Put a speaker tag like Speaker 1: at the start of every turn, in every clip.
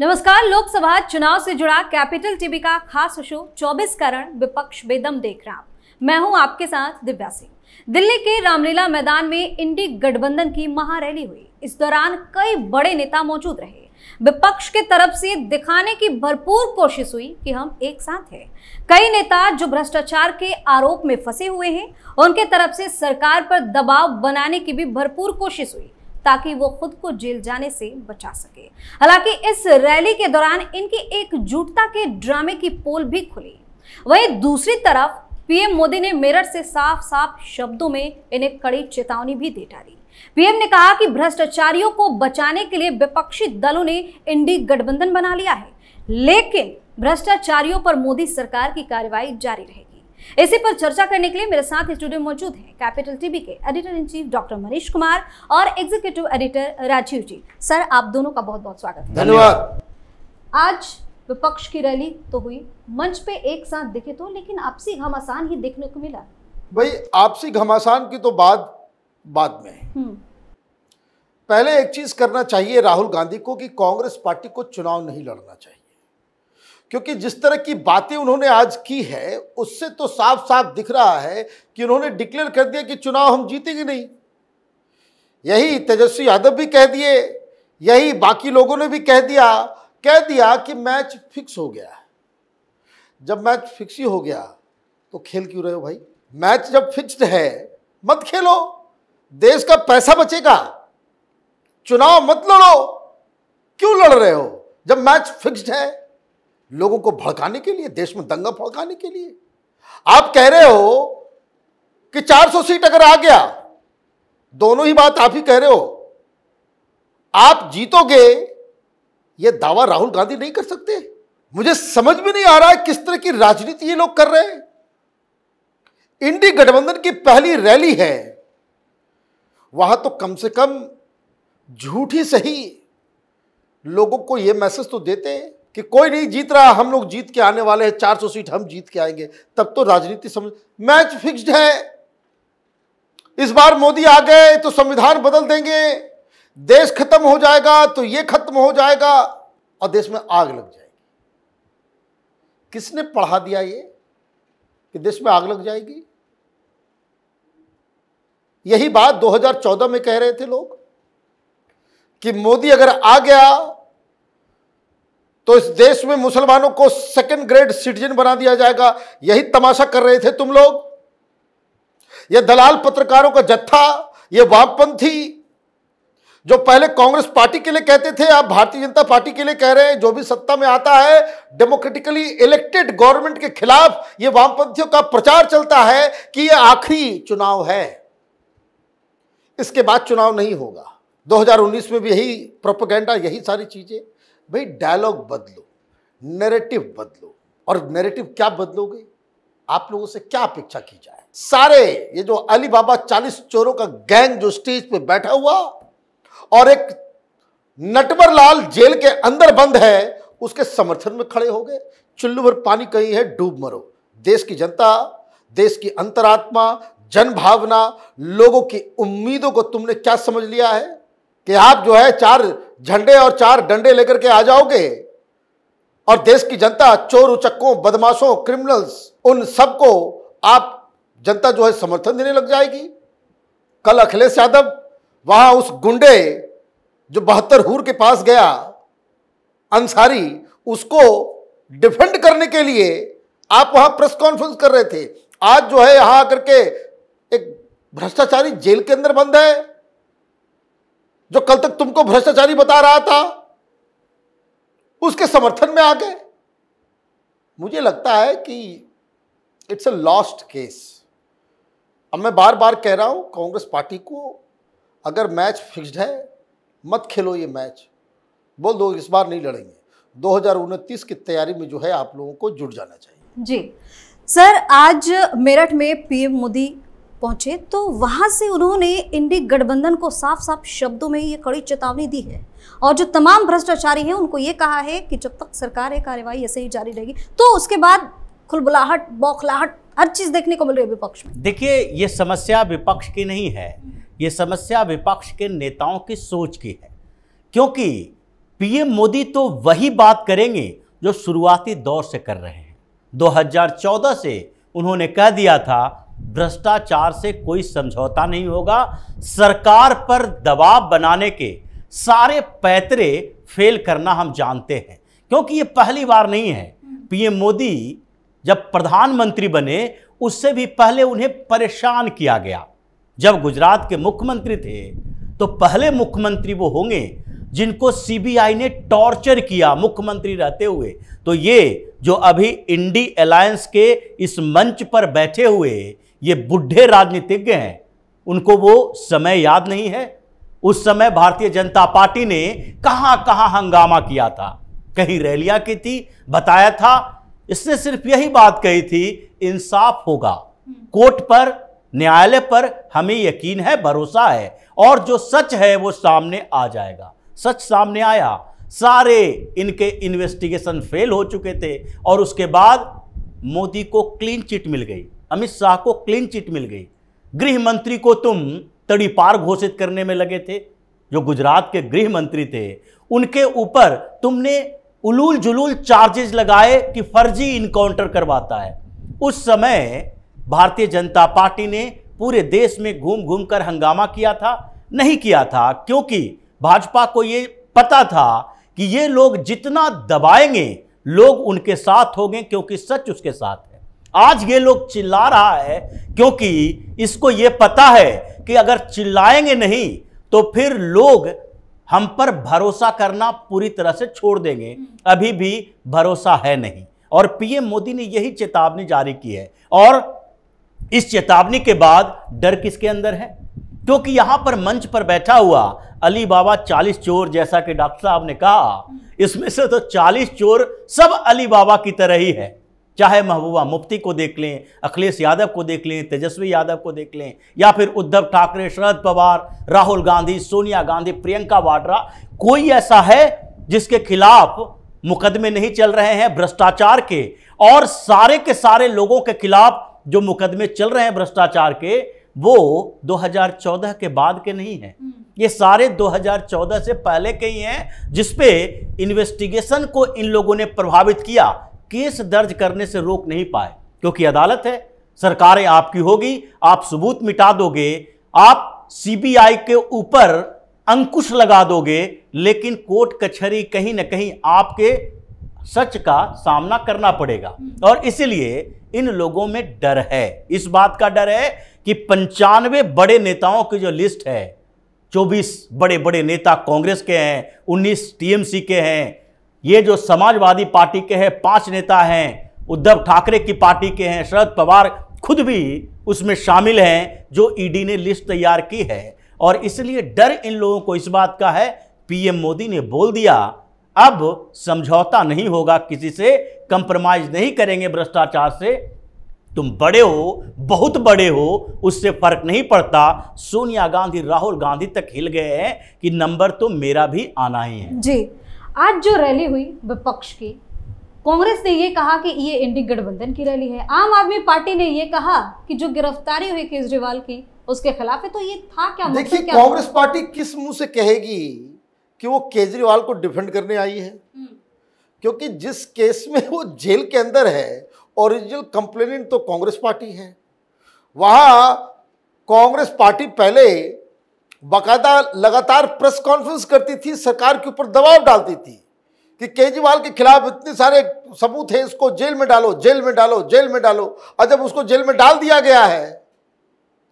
Speaker 1: नमस्कार लोकसभा चुनाव से जुड़ा कैपिटल टीवी का खास शो 24 कारण विपक्ष बेदम देख रहा मैं हूं आपके साथ दिव्या सिंह दिल्ली के रामलीला मैदान में इंडी गठबंधन की महारैली हुई इस दौरान कई बड़े नेता मौजूद रहे विपक्ष के तरफ से दिखाने की भरपूर कोशिश हुई कि हम एक साथ हैं कई नेता जो भ्रष्टाचार के आरोप में फंसे हुए हैं उनके तरफ से सरकार पर दबाव बनाने की भी भरपूर कोशिश हुई ताकि वो खुद को जेल जाने से बचा सके हालांकि इस रैली के दौरान इनकी एकजुटता के ड्रामे की पोल भी खुली वहीं दूसरी तरफ पीएम मोदी ने मेरठ से साफ साफ शब्दों में इन्हें कड़ी चेतावनी भी दे डाली पीएम ने कहा कि भ्रष्टाचारियों को बचाने के लिए विपक्षी दलों ने इंडी गठबंधन बना लिया है लेकिन भ्रष्टाचारियों पर मोदी सरकार की कार्रवाई जारी रहेगी इसी पर चर्चा करने के लिए मेरे साथ स्टूडियो मौजूद हैं कैपिटल टीवी के editor in chief doctor Manish Kumar और executive editor Rajiv ji sir आप दोनों का बहुत बहुत स्वागत है धन्यवाद आज विपक्ष की रैली तो हुई मंच पे एक साथ दिखे तो लेकिन आपसी घमासान ही देखने को मिला
Speaker 2: भाई आपसी घमासान की तो बात बाद में हम्म। पहले एक चीज करना चाहिए राहुल गांधी को कि कांग्रेस पार्टी को चुनाव नहीं लड़ना चाहिए क्योंकि जिस तरह की बातें उन्होंने आज की है उससे तो साफ साफ दिख रहा है कि उन्होंने डिक्लेयर कर दिया कि चुनाव हम जीतेंगे नहीं यही तेजस्वी यादव भी कह दिए यही बाकी लोगों ने भी कह दिया कह दिया कि मैच फिक्स हो गया जब मैच फिक्स ही हो गया तो खेल क्यों रहे हो भाई मैच जब फिक्स्ड है मत खेलो देश का पैसा बचेगा चुनाव मत लड़ो क्यों लड़ रहे हो जब मैच फिक्स्ड है लोगों को भड़काने के लिए देश में दंगा भड़काने के लिए आप कह रहे हो कि 400 सीट अगर आ गया दोनों ही बात आप ही कह रहे हो आप जीतोगे यह दावा राहुल गांधी नहीं कर सकते मुझे समझ में नहीं आ रहा है किस तरह की राजनीति ये लोग कर रहे हैं इंडी गठबंधन की पहली रैली है वहां तो कम से कम झूठी सही लोगों को यह मैसेज तो देते हैं कि कोई नहीं जीत रहा हम लोग जीत के आने वाले हैं 400 सीट हम जीत के आएंगे तब तो राजनीति समझ मैच फिक्स्ड है इस बार मोदी आ गए तो संविधान बदल देंगे देश खत्म हो जाएगा तो ये खत्म हो जाएगा और देश में आग लग जाएगी किसने पढ़ा दिया ये कि देश में आग लग जाएगी यही बात 2014 में कह रहे थे लोग कि मोदी अगर आ गया तो इस देश में मुसलमानों को सेकेंड ग्रेड सिटीजन बना दिया जाएगा यही तमाशा कर रहे थे तुम लोग यह दलाल पत्रकारों का जत्था यह वामपंथी जो पहले कांग्रेस पार्टी के लिए कहते थे आप भारतीय जनता पार्टी के लिए कह रहे हैं जो भी सत्ता में आता है डेमोक्रेटिकली इलेक्टेड गवर्नमेंट के खिलाफ ये वामपंथियों का प्रचार चलता है कि यह आखिरी चुनाव है इसके बाद चुनाव नहीं होगा 2019 में भी यही प्रोपोगेंडा यही सारी चीज़ें भाई डायलॉग बदलो नैरेटिव बदलो और नैरेटिव क्या बदलोगे आप लोगों से क्या अपेक्षा की जाए सारे ये जो अली बाबा चालीस चोरों का गैंग जो स्टेज पे बैठा हुआ और एक नटवर लाल जेल के अंदर बंद है उसके समर्थन में खड़े हो गए चुल्लू भर पानी कहीं है डूब मरो देश की जनता देश की अंतरात्मा जन भावना लोगों की उम्मीदों को तुमने क्या समझ लिया है कि आप जो है चार झंडे और चार डंडे लेकर के आ जाओगे और देश की जनता चोर उचक्कों बदमाशों क्रिमिनल्स उन सबको आप जनता जो है समर्थन देने लग जाएगी कल अखिलेश यादव वहां उस गुंडे जो बहत्तर हूर के पास गया अंसारी उसको डिफेंड करने के लिए आप वहां प्रेस कॉन्फ्रेंस कर रहे थे आज जो है यहां आकर के एक भ्रष्टाचारी जेल के अंदर बंद है जो कल तक तुमको भ्रष्टाचारी बता रहा था उसके समर्थन में आ गए मुझे लगता है कि इट्स अ लॉस्ट केस अब मैं बार बार कह रहा हूं कांग्रेस पार्टी को अगर मैच फिक्स्ड है मत खेलो ये मैच बोल दो इस बार नहीं लड़ेंगे दो की तैयारी में जो है आप लोगों को जुट जाना चाहिए
Speaker 1: जी सर आज मेरठ में पीएम मोदी पहुंचे तो वहां से उन्होंने इंडी गठबंधन को साफ साफ शब्दों में ये कड़ी चेतावनी दी है और जो तमाम भ्रष्टाचारी हैं उनको ये कहा है कि जब तक सरकार है कार्यवाही ऐसे ही जारी रहेगी तो उसके बाद खुलबुलाहट बौखलाहट हर चीज देखने को मिल रही है विपक्ष में
Speaker 3: देखिए ये समस्या विपक्ष की नहीं है ये समस्या विपक्ष के नेताओं की सोच की है क्योंकि पीएम मोदी तो वही बात करेंगे जो शुरुआती दौर से कर रहे हैं 2014 से उन्होंने कह दिया था भ्रष्टाचार से कोई समझौता नहीं होगा सरकार पर दबाव बनाने के सारे पैतरे फेल करना हम जानते हैं क्योंकि ये पहली बार नहीं है पीएम मोदी जब प्रधानमंत्री बने उससे भी पहले उन्हें परेशान किया गया जब गुजरात के मुख्यमंत्री थे तो पहले मुख्यमंत्री वो होंगे जिनको सीबीआई ने टॉर्चर किया मुख्यमंत्री रहते हुए तो ये जो अभी इंडी अलायंस के इस मंच पर बैठे हुए ये बुढ़े राजनीतिज्ञ हैं उनको वो समय याद नहीं है उस समय भारतीय जनता पार्टी ने कहां कहां हंगामा किया था कहीं रैलियां की थी बताया था इसने सिर्फ यही बात कही थी इंसाफ होगा कोर्ट पर न्यायालय पर हमें यकीन है भरोसा है और जो सच है वो सामने आ जाएगा सच सामने आया सारे इनके इन्वेस्टिगेशन फेल हो चुके थे और उसके बाद मोदी को क्लीन चिट मिल गई अमित शाह को क्लीन चिट मिल गई गृह मंत्री को तुम तड़ीपार घोषित करने में लगे थे जो गुजरात के गृह मंत्री थे उनके ऊपर तुमने उलूल जुलूल चार्जेस लगाए कि फर्जी इनकाउंटर करवाता है उस समय भारतीय जनता पार्टी ने पूरे देश में घूम घूम कर हंगामा किया था नहीं किया था क्योंकि भाजपा को ये पता था कि ये लोग जितना दबाएंगे लोग उनके साथ होंगे क्योंकि सच उसके साथ आज ये लोग चिल्ला रहा है क्योंकि इसको ये पता है कि अगर चिल्लाएंगे नहीं तो फिर लोग हम पर भरोसा करना पूरी तरह से छोड़ देंगे अभी भी भरोसा है नहीं और पीएम मोदी ने यही चेतावनी जारी की है और इस चेतावनी के बाद डर किसके अंदर है क्योंकि यहां पर मंच पर बैठा हुआ अली बाबा चालीस चोर जैसा कि डॉक्टर साहब ने कहा इसमें से तो चालीस चोर सब अली बाबा की तरह ही है चाहे महबूबा मुफ्ती को देख लें अखिलेश यादव को देख लें तेजस्वी यादव को देख लें या फिर उद्धव ठाकरे शरद पवार राहुल गांधी सोनिया गांधी प्रियंका वाड्रा कोई ऐसा है जिसके खिलाफ मुकदमे नहीं चल रहे हैं भ्रष्टाचार के और सारे के सारे लोगों के खिलाफ जो मुकदमे चल रहे हैं भ्रष्टाचार के वो 2014 के बाद के नहीं हैं हम्म। ये सारे 2014 से पहले के ही हैं जिसपे इन्वेस्टिगेशन को इन लोगों ने प्रभावित किया केस दर्ज करने से रोक नहीं पाए क्योंकि अदालत है सरकारें आपकी होगी आप सबूत मिटा दोगे आप सीबीआई के ऊपर अंकुश लगा दोगे लेकिन कोर्ट कचहरी कहीं ना कहीं आपके सच का सामना करना पड़ेगा और इसलिए इन लोगों में डर है इस बात का डर है कि पंचानवे बड़े नेताओं की जो लिस्ट है 24 बड़े बड़े नेता कांग्रेस के हैं 19 टीएमसी के हैं ये जो समाजवादी पार्टी के हैं पांच नेता हैं उद्धव ठाकरे की पार्टी के हैं शरद पवार खुद भी उसमें शामिल हैं जो ईडी e ने लिस्ट तैयार की है और इसलिए डर इन लोगों को इस बात का है पीएम मोदी ने बोल दिया अब समझौता नहीं होगा किसी से कंप्रोमाइज नहीं करेंगे भ्रष्टाचार से तुम बड़े हो बहुत बड़े हो उससे फर्क नहीं पड़ता सोनिया गांधी राहुल गांधी तक हिल गए हैं कि नंबर तो मेरा भी आना ही है
Speaker 1: जी आज जो रैली हुई विपक्ष की कांग्रेस ने यह कहा कि ये इंडी गठबंधन की रैली है आम आदमी पार्टी ने यह कहा कि जो गिरफ्तारी हुई केजरीवाल की उसके खिलाफ है तो ये था क्या मतलब देखिए कांग्रेस
Speaker 2: पार्टी किस मुंह से कहेगी कि वो केजरीवाल को डिफेंड करने आई है हम्म। क्योंकि जिस केस में वो जेल के अंदर है ओरिजिनल कंप्लेनेंट तो कांग्रेस पार्टी है वहां कांग्रेस पार्टी पहले बाकायदा लगातार प्रेस कॉन्फ्रेंस करती थी सरकार के ऊपर दबाव डालती थी कि केजरीवाल के खिलाफ इतने सारे सबूत हैं इसको जेल में डालो जेल में डालो जेल में डालो और जब उसको जेल में डाल दिया गया है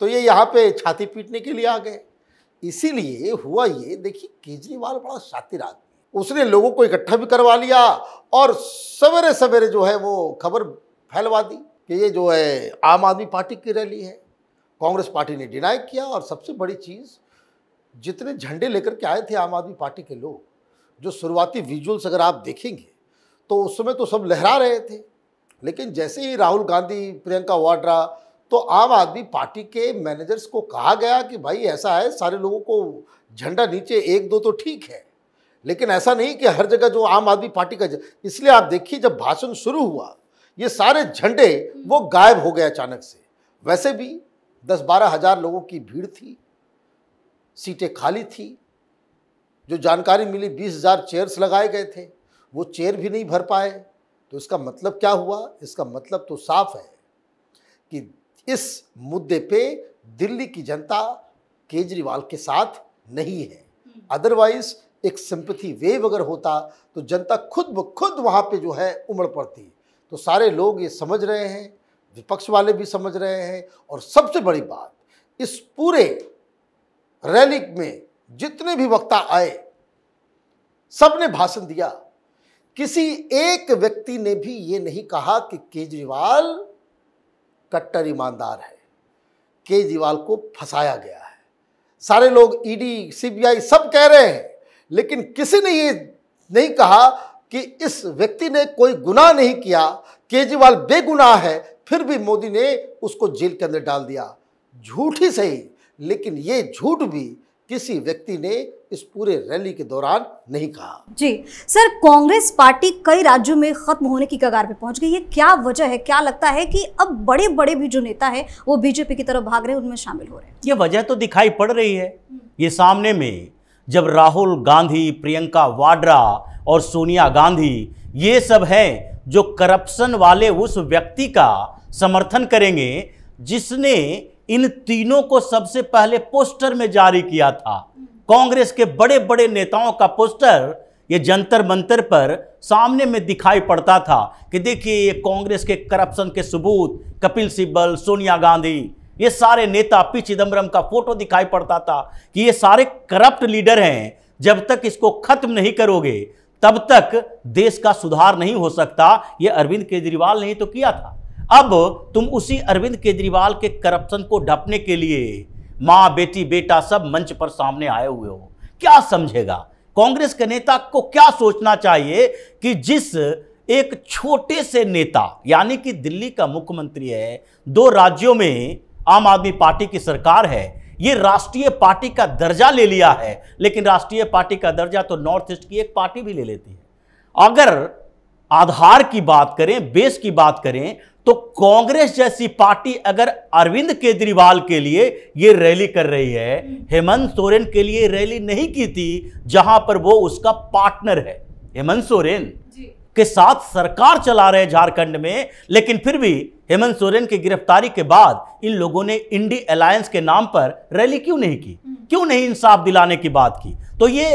Speaker 2: तो ये यहाँ पे छाती पीटने के लिए आ गए इसीलिए हुआ ये देखिए केजरीवाल बड़ा शातिर आदमी उसने लोगों को इकट्ठा भी करवा लिया और सवेरे सवेरे जो है वो खबर फैलवा दी कि ये जो है आम आदमी पार्टी की रैली है कांग्रेस पार्टी ने डिनाई किया और सबसे बड़ी चीज़ जितने झंडे लेकर के आए थे आम आदमी पार्टी के लोग जो शुरुआती विजुअल्स अगर आप देखेंगे तो उस समय तो सब लहरा रहे थे लेकिन जैसे ही राहुल गांधी प्रियंका वाड्रा तो आम आदमी पार्टी के मैनेजर्स को कहा गया कि भाई ऐसा है सारे लोगों को झंडा नीचे एक दो तो ठीक है लेकिन ऐसा नहीं कि हर जगह जो आम आदमी पार्टी का इसलिए आप देखिए जब भाषण शुरू हुआ ये सारे झंडे वो गायब हो गए अचानक से वैसे भी दस बारह हजार लोगों की भीड़ थी सीटें खाली थी जो जानकारी मिली बीस हज़ार चेयर्स लगाए गए थे वो चेयर भी नहीं भर पाए तो इसका मतलब क्या हुआ इसका मतलब तो साफ है कि इस मुद्दे पे दिल्ली की जनता केजरीवाल के साथ नहीं है अदरवाइज एक सिंपथी वेव अगर होता तो जनता खुद ब खुद वहाँ पे जो है उमड़ पड़ती तो सारे लोग ये समझ रहे हैं विपक्ष वाले भी समझ रहे हैं और सबसे बड़ी बात इस पूरे रैली में जितने भी वक्ता आए सबने भाषण दिया किसी एक व्यक्ति ने भी ये नहीं कहा कि केजरीवाल कट्टर ईमानदार है केजरीवाल को फंसाया गया है सारे लोग ईडी सीबीआई सब कह रहे हैं लेकिन किसी ने ये नहीं कहा कि इस व्यक्ति ने कोई गुनाह नहीं किया केजरीवाल बेगुनाह है फिर भी मोदी ने उसको जेल के अंदर डाल दिया झूठी सही लेकिन ये झूठ भी किसी व्यक्ति ने इस पूरे रैली के दौरान नहीं कहा
Speaker 1: जी सर कांग्रेस पार्टी कई राज्यों में खत्म होने की कगार पे पहुंच गई है क्या वजह है क्या लगता है कि अब बड़े बड़े भी जो नेता है वो बीजेपी की तरफ भाग रहे हैं उनमें शामिल हो रहे
Speaker 3: हैं ये वजह तो दिखाई पड़ रही है ये सामने में जब राहुल गांधी प्रियंका वाड्रा और सोनिया गांधी ये सब हैं जो करप्शन वाले उस व्यक्ति का समर्थन करेंगे जिसने इन तीनों को सबसे पहले पोस्टर में जारी किया था कांग्रेस के बड़े बड़े नेताओं का पोस्टर ये जंतर मंतर पर सामने में दिखाई पड़ता था कि देखिए ये कांग्रेस के करप्शन के सबूत कपिल सिब्बल सोनिया गांधी ये सारे नेता पी चिदम्बरम का फोटो दिखाई पड़ता था कि ये सारे करप्ट लीडर हैं जब तक इसको खत्म नहीं करोगे तब तक देश का सुधार नहीं हो सकता ये अरविंद केजरीवाल ने ही तो किया था अब तुम उसी अरविंद केजरीवाल के करप्शन को ढपने के लिए माँ बेटी बेटा सब मंच पर सामने आए हुए हो क्या समझेगा कांग्रेस के नेता को क्या सोचना चाहिए कि जिस एक छोटे से नेता यानी कि दिल्ली का मुख्यमंत्री है दो राज्यों में आम आदमी पार्टी की सरकार है ये राष्ट्रीय पार्टी का दर्जा ले लिया है लेकिन राष्ट्रीय पार्टी का दर्जा तो नॉर्थ ईस्ट की एक पार्टी भी ले लेती है अगर आधार की बात करें बेस की बात करें तो कांग्रेस जैसी पार्टी अगर अरविंद केजरीवाल के लिए ये रैली कर रही है हेमंत सोरेन के लिए रैली नहीं की थी जहां पर वो उसका पार्टनर है हेमंत सोरेन के साथ सरकार चला रहे झारखंड में लेकिन फिर भी हेमंत सोरेन की गिरफ्तारी के बाद इन लोगों ने इंडी अलायंस के नाम पर रैली क्यों नहीं की हम्म। क्यों नहीं इंसाफ दिलाने की बात की तो ये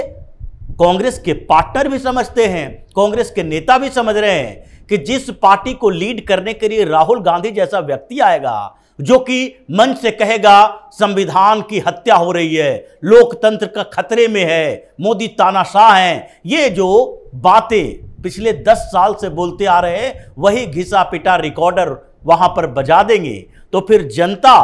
Speaker 3: कांग्रेस के पार्टनर भी समझते हैं कांग्रेस के नेता भी समझ रहे हैं कि जिस पार्टी को लीड करने के लिए राहुल गांधी जैसा व्यक्ति आएगा जो कि मन से कहेगा संविधान की हत्या हो रही है लोकतंत्र का खतरे में है मोदी तानाशाह हैं ये जो बातें पिछले दस साल से बोलते आ रहे हैं वही घिसा पिटा रिकॉर्डर वहां पर बजा देंगे तो फिर जनता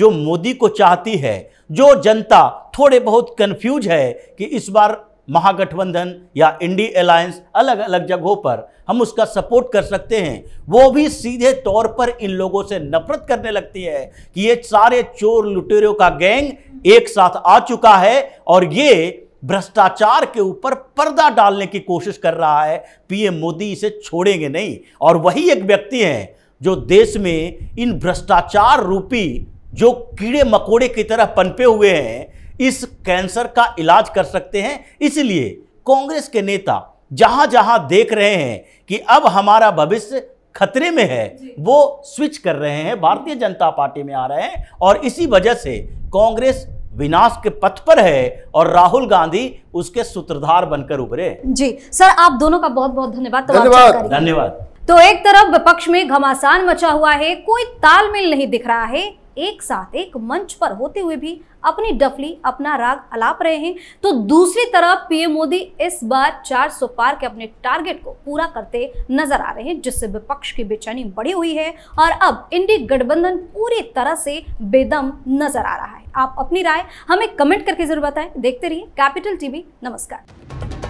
Speaker 3: जो मोदी को चाहती है जो जनता थोड़े बहुत कंफ्यूज है कि इस बार महागठबंधन या इंडी अलायंस अलग अलग जगहों पर हम उसका सपोर्ट कर सकते हैं वो भी सीधे तौर पर इन लोगों से नफरत करने लगती है कि ये सारे चोर लुटेरों का गैंग एक साथ आ चुका है और ये भ्रष्टाचार के ऊपर पर्दा डालने की कोशिश कर रहा है पीएम मोदी इसे छोड़ेंगे नहीं और वही एक व्यक्ति हैं जो देश में इन भ्रष्टाचार रूपी जो कीड़े मकोड़े की तरह पनपे हुए हैं इस कैंसर का इलाज कर सकते हैं इसलिए कांग्रेस के नेता जहां जहां देख रहे हैं कि अब हमारा भविष्य खतरे में है वो स्विच कर रहे हैं भारतीय जनता पार्टी में आ रहे हैं और इसी वजह से कांग्रेस विनाश के पथ पर है और राहुल गांधी उसके सूत्रधार बनकर उभरे
Speaker 1: जी सर आप दोनों का बहुत बहुत धन्यवाद धन्यवाद धन्यवाद तो एक तरफ विपक्ष में घमासान मचा हुआ है कोई तालमेल नहीं दिख रहा है एक साथ एक मंच पर होते हुए भी अपनी डफली अपना राग अलाप रहे हैं तो दूसरी तरफ पीएम मोदी इस बार सौ पार के अपने टारगेट को पूरा करते नजर आ रहे हैं जिससे विपक्ष की बेचैनी बढ़ी हुई है और अब इंडी गठबंधन पूरी तरह से बेदम नजर आ रहा है आप अपनी राय हमें कमेंट करके जरूर बताएं देखते रहिए कैपिटल टीवी नमस्कार